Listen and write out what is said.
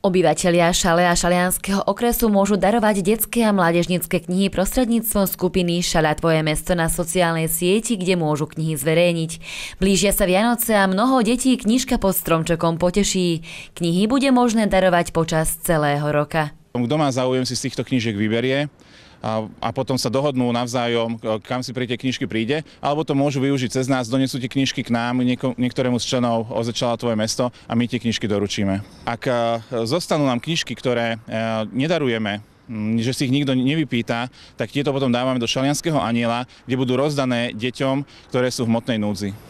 Obyvatelia Šale a Šalianského okresu môžu darovať detské a mládežnické knihy prostredníctvom skupiny Šala tvoje mesto na sociálnej sieti, kde môžu knihy zverejniť. Blížia sa Vianoce a mnoho detí knižka pod stromčekom poteší. Knihy bude možné darovať počas celého roka. Kto má záujem si z týchto knižek vyberie, a, a potom sa dohodnú navzájom, e, kam si pri tie knižky príde, alebo to môžu využiť cez nás, donesú tie knižky k nám, nieko, niektorému z členov ozečala tvoje mesto a my tie knižky doručíme. Ak e, zostanú nám knižky, ktoré e, nedarujeme, že si ich nikto nevypýta, tak tieto potom dávame do šalianského aniela, kde budú rozdané deťom, ktoré sú v motnej núdzi.